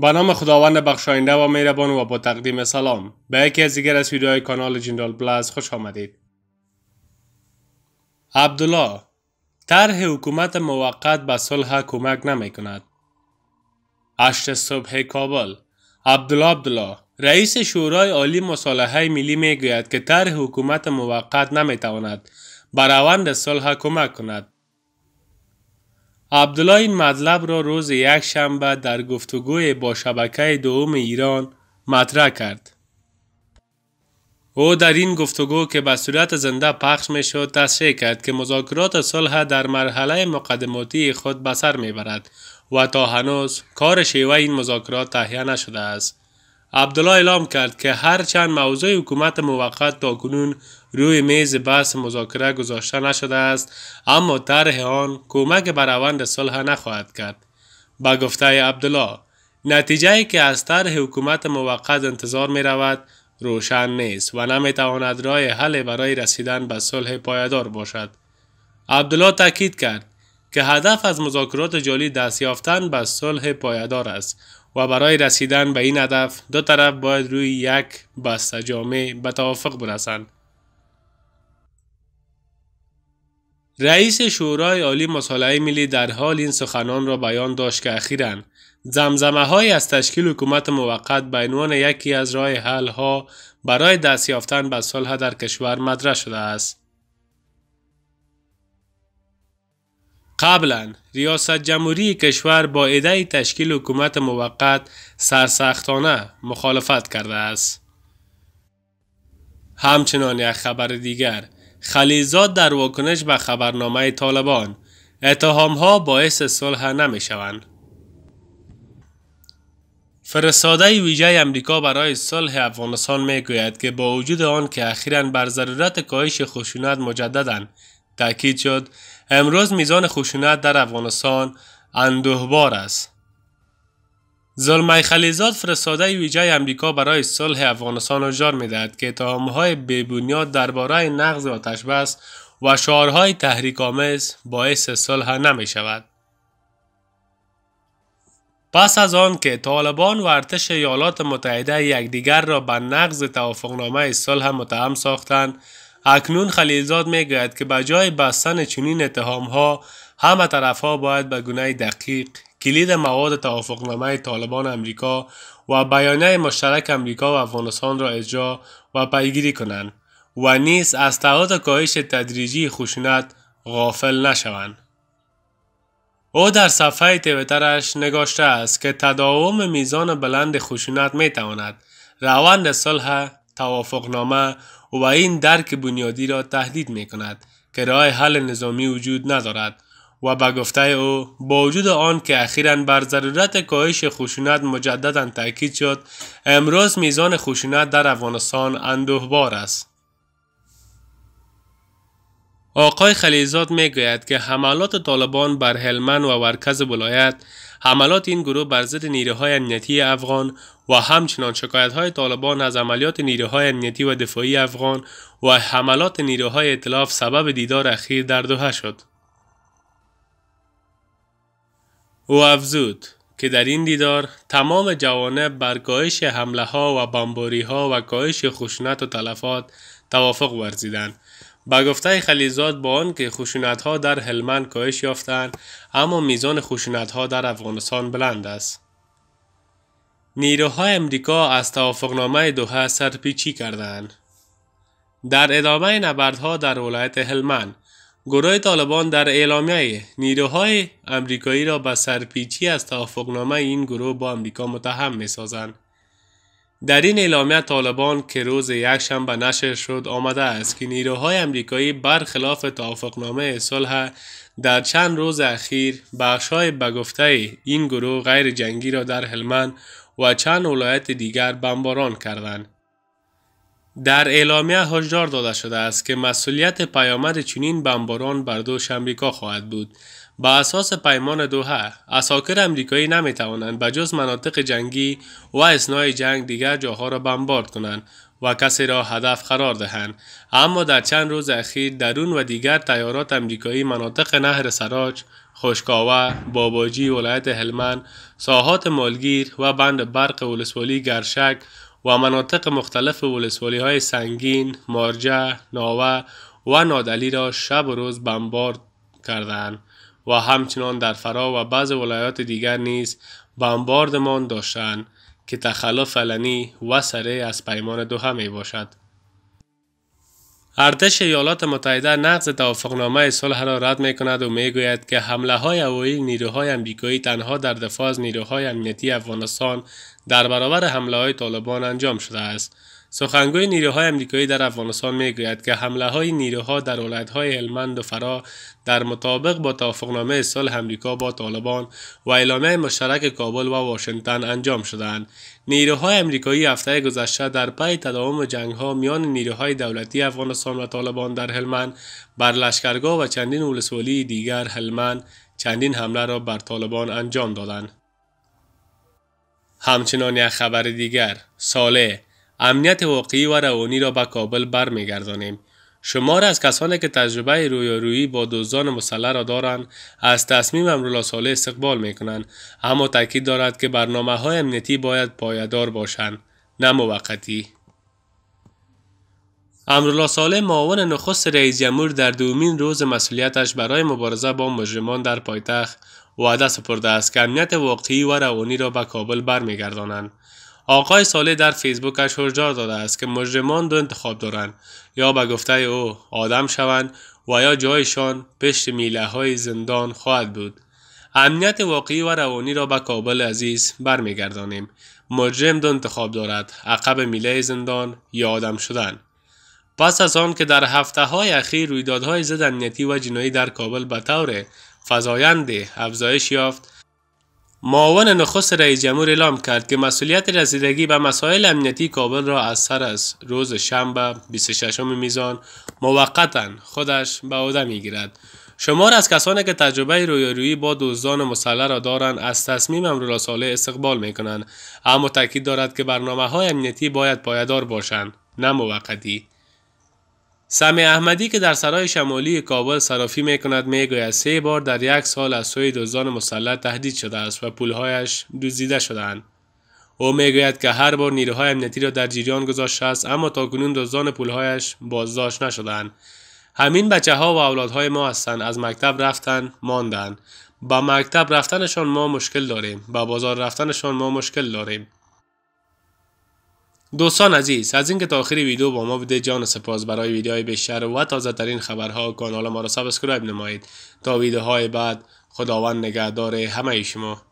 به نام خداوند بخشاینده و مهربان و با تقدیم سلام به یکی از دیگر از ویدیوهای کانال جنرال بلاز خوش آمدید عبدالله طرح حکومت موقت به صلح کمک نمی کند هشت صبح کابل عبدالله عبدالله رئیس شورای عالی مصالحه ملی می گوید که طرح حکومت موقت نمی تواند به روند صلح کمک کند عبدالله این مطلب را روز یک شنبه در گفتگوی با شبکه دوم ایران مطرح کرد. او در این گفتگو که به صورت زنده پخش می شد تصریح کرد که مذاکرات صلح در مرحله مقدماتی خود به سر می برد و تا هنوز کار شیوه این مذاکرات تهیه نشده است. عبدالله اعلام کرد که هر چند موضوع حکومت موقت تا کنون روی میز بحث مذاکره گذاشته نشده است اما طرح آن کمک به روند صلح نخواهد کرد با گفته عبدالله نتیجه که از طرح حکومت موقت انتظار می رود روشن نیست و تواند راه حل برای رسیدن به صلح پایدار باشد عبدالله تاکید کرد که هدف از مذاکرات جالی دست یافتن به صلح پایدار است و برای رسیدن به این هدف دو طرف باید روی یک بسته جامعه به توافق برسند. رئیس شورای عالی مصالحه ملی در حال این سخنان را بیان داشت که اخیراً زمزمه های از تشکیل حکومت موقت به عنوان یکی از راه حل ها برای دست یافتن به صلح در کشور مطرح شده است. قبلا ریاست جمهوری کشور با ایده تشکیل حکومت موقت سرسختانه مخالفت کرده است. همچنان یک خبر دیگر خلیزاد در واکنش به خبرنامه طالبان اتهام ها باعث صلح نمی شوند. فرستاده ویژه امریکا برای صلح افغانستان می گوید که با وجود آن که اخیرا بر ضرورت کاهش خشونت مجددا تاکید شد امروز میزان خشونت در افغانستان اندوهبار است. زلمی خلیزاد فرستاده ویژه امریکا برای صلح افغانستان می دهد که اتهامهای ببنیاد درباره نقض بس و شعارهای آمیز باعث صلح نمی شود. پس از آن که طالبان و ارتش ایالات متحده یکدیگر را به نقض توافقنامه صلح متهم ساختند اکنون خلیلزاد گوید که بجای جای بستن چنین اتهام ها همه طرف ها باید به گونه دقیق کلید مواد توافقنامه طالبان امریکا و بیانیه مشترک امریکا و افغانستان را اجرا و پیگیری کنند و نیز از و کاهش تدریجی خشونت غافل نشوند. او در صفحه تویترش نگاشته است که تداوم میزان بلند خشونت می تواند روند صلح توافقنامه و این درک بنیادی را تهدید می کند که راه حل نظامی وجود ندارد و به گفته او با وجود آن که اخیرا بر ضرورت کاهش خشونت مجددا تاکید شد امروز میزان خشونت در افغانستان اندوهبار است آقای خلیزاد میگوید که حملات طالبان بر هلمن و مرکز ولایت حملات این گروه بر ضد نیروهای امنیتی افغان و همچنان شکایت های طالبان از عملیات نیروهای امنیتی و دفاعی افغان و حملات نیروهای اطلاف سبب دیدار اخیر در دوحه شد. او افزود که در این دیدار تمام جوانب بر کاهش حمله ها و بمباری ها و کاهش خشونت و تلفات توافق ورزیدند با گفته خلیزاد با آن که خشونت ها در هلمند کاهش یافتند اما میزان خشونت ها در افغانستان بلند است نیروهای امریکا از توافقنامه دوحه سرپیچی کردند در ادامه نبردها در ولایت هلمند گروه طالبان در اعلامیه نیروهای امریکایی را به سرپیچی از توافقنامه این گروه با امریکا متهم سازند. در این اعلامیه طالبان که روز یکشنبه نشر شد آمده است که نیروهای امریکایی برخلاف توافقنامه صلح در چند روز اخیر بخشهای بگفته این گروه غیر جنگی را در هلمند و چند ولایت دیگر بمباران کردند. در اعلامیه هشدار داده شده است که مسئولیت پیامد چنین بمباران بر دوش امریکا خواهد بود با اساس پیمان دوحه اساکر امریکایی نمی توانند به جز مناطق جنگی و اسنای جنگ دیگر جاها را بمبارد کنند و کسی را هدف قرار دهند اما در چند روز اخیر درون و دیگر تیارات امریکایی مناطق نهر سراج خوشکاوه باباجی ولایت هلمند ساحات مالگیر و بند برق ولسوالی گرشک و مناطق مختلف ولسوالی های سنگین، مارجه، ناوه و نادلی را شب و روز بمبارد کردند. و همچنان در فرا و بعض ولایات دیگر نیز بمباردمان داشتند که تخلف علنی و سره از پیمان دو می باشد. ارتش ایالات متحده نقض توافقنامه صلح را رد می کند و می گوید که حمله های هوایی نیروهای امریکایی تنها در دفاع از نیروهای امنیتی افغانستان در برابر حمله های طالبان انجام شده است سخنگوی نیروهای امریکایی در افغانستان میگوید که حمله های نیروها در های هلمند و فرا در مطابق با توافقنامه سال امریکا با طالبان و اعلامیه مشترک کابل و واشنگتن انجام شدند. نیروهای امریکایی هفته گذشته در پی تداوم ها میان نیروهای دولتی افغانستان و طالبان در هلمند بر لشکرگاه و چندین ولسوالی دیگر هلمند چندین حمله را بر طالبان انجام دادند. همچنان یک خبر دیگر، ساله امنیت واقعی و روانی را به کابل برمیگردانیم شمار از کسانی که تجربه رویارویی با دزدان مسلح را دارند از تصمیم امرولا ساله استقبال می اما تاکید دارد که برنامه های امنیتی باید پایدار باشند نه موقتی امرولا ساله معاون نخست رئیس جمهور در دومین روز مسئولیتش برای مبارزه با مجرمان در پایتخت وعده سپرده است که امنیت واقعی و روانی را به کابل برمیگردانند آقای ساله در فیسبوکش هشدار داده است که مجرمان دو انتخاب دارند یا به گفته او آدم شوند و یا جایشان پشت میله های زندان خواهد بود امنیت واقعی و روانی را به کابل عزیز برمیگردانیم مجرم دو انتخاب دارد عقب میله زندان یا آدم شدن پس از آن که در هفته های اخیر رویدادهای ضد امنیتی و جنایی در کابل به طور فزاینده افزایش یافت معاون نخست رئیس جمهور اعلام کرد که مسئولیت رسیدگی به مسائل امنیتی کابل را از سر از روز شنبه 26 میزان موقتا خودش به عهده میگیرد شمار از کسانی که تجربه رویارویی با دزدان مسلح را دارند از تصمیم امرالله ساله استقبال می اما تاکید دارد که برنامه های امنیتی باید پایدار باشند نه موقتی سمی احمدی که در سرای شمالی کابل صرافی می کند می گوید سه بار در یک سال از سوی دزدان مسلط تهدید شده است و پولهایش دزدیده شدهاند. او می گوید که هر بار نیروهای امنیتی را در جریان گذاشته است اما تا کنون دزدان پولهایش بازداشت نشدهاند همین بچه ها و اولادهای ما هستند از مکتب رفتن ماندن. با مکتب رفتنشان ما مشکل داریم. با بازار رفتنشان ما مشکل داریم. دوستان عزیز از اینکه تا آخری ویدیو با ما بوده جان سپاس برای ویدیوهای بیشتر و تازه ترین خبرها کانال ما را سابسکرایب نمایید تا ویدیوهای بعد خداوند نگهدار همه شما